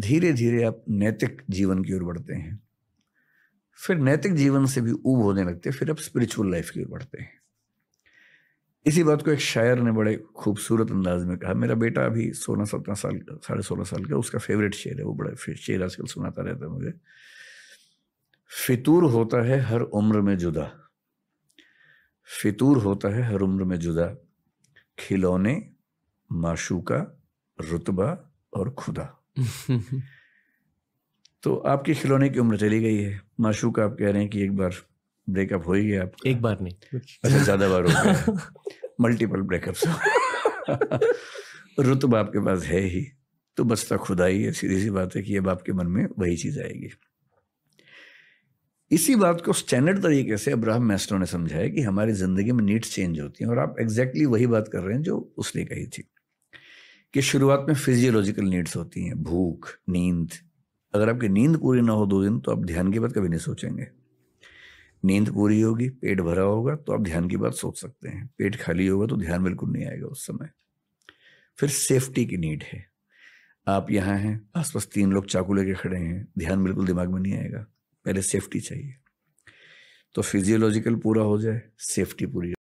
धीरे धीरे आप नैतिक जीवन की ओर बढ़ते हैं फिर नैतिक जीवन से भी ऊब होने लगते फिर आप स्पिरिचुअल लाइफ की ओर बढ़ते हैं इसी बात को एक शायर ने बड़े खूबसूरत अंदाज में कहा मेरा बेटा अभी सोलह सत्रह साल का साढ़े सोलह साल का उसका फेवरेट शेर है वो बड़ा शेर आजकल सुनाता रहता है मुझे फितूर होता है हर उम्र में जुदा फितूर होता है हर उम्र में जुदा खिलौने माशूका रुतबा और खुदा तो आपके खिलौने की उम्र चली गई है माशूक आप कह रहे हैं कि एक बार ब्रेकअप हो ही गया आप एक बार नहीं अच्छा ज्यादा बार हो गया मल्टीपल ब्रेकअप रुतब आपके पास है ही तो बसता खुदाई है सीधी सी बात है कि अब आपके मन में वही चीज़ आएगी इसी बात को स्टैंडर्ड तरीके से अब्राहम मैस्ट्रो ने समझाया कि हमारी ज़िंदगी में नीड्स चेंज होती हैं और आप एग्जैक्टली exactly वही बात कर रहे हैं जो उसने कही थी कि शुरुआत में फिजियोलॉजिकल नीड्स होती हैं भूख नींद अगर आपकी नींद पूरी ना हो दो दिन तो आप ध्यान की बात कभी नहीं सोचेंगे नींद पूरी होगी पेट भरा होगा तो आप ध्यान की बात सोच सकते हैं पेट खाली होगा तो ध्यान बिल्कुल नहीं आएगा उस समय फिर सेफ्टी की नीड है आप यहाँ हैं आसपास तीन लोग चाकू लेके खड़े हैं ध्यान बिल्कुल दिमाग में नहीं आएगा पहले सेफ्टी चाहिए तो फिजियोलॉजिकल पूरा हो जाए सेफ्टी पूरी